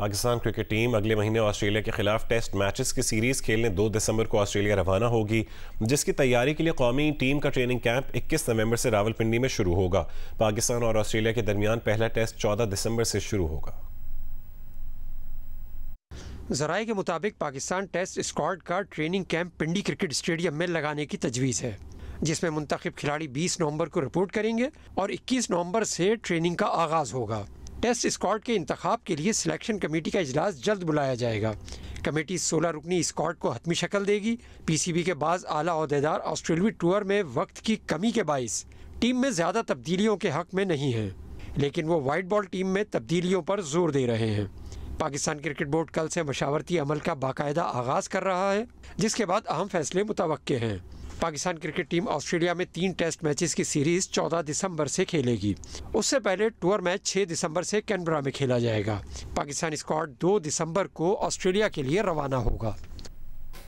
Pakistan cricket team अगले महीने Australia के खिलाफ टेस्ट मैचेस की सीरीज़ खेलने 2 दिसंबर को ऑस्ट्रेलिया रवाना होगी जिसकी तैयारी के लिए कौमी टीम का ट्रेनिंग कैंप 21 नवंबर से रावलपिंडी में शुरू होगा पाकिस्तान और ऑस्ट्रेलिया के दरमियान पहला टेस्ट 14 दिसंबर से शुरू होगा जराये के मुताबिक पाकिस्तान टेस्ट स्क्वाड का training camp Pindi cricket stadium में लगाने की तजवीज़ है जिसमें मुंतखब खिलाड़ी 20 नवंबर को रिपोर्ट करेंगे और 21 नवंबर से ट्रेनिंग का आगाज़ होगा टेस्ट स्क्वाड के इंतखब के लिए सिलेक्शन कमेटी का इजलास जल्द बुलाया जाएगा कमेटी सोलह रुकनी स्क्वाड को हतमी शक्ल देगी पीसीबी के बाद आला अहदेदार ऑस्ट्रेलवी टूर में वक्त की कमी के बायस टीम में ज़्यादा तब्दीलियों के हक में नहीं है लेकिन वो वाइट बॉल टीम में तब्दीलियों पर जोर दे रहे हैं पाकिस्तान क्रिकेट बोर्ड कल से मशावरती अमल का बाकायदा आगाज़ कर रहा है जिसके बाद अहम फैसले मुतव हैं पाकिस्तान क्रिकेट टीम ऑस्ट्रेलिया में तीन टेस्ट मैचेस की सीरीज 14 दिसंबर से खेलेगी उससे पहले टूर मैच 6 दिसंबर से कैनबरा में खेला जाएगा पाकिस्तान स्क्वाड 2 दिसंबर को ऑस्ट्रेलिया के लिए रवाना होगा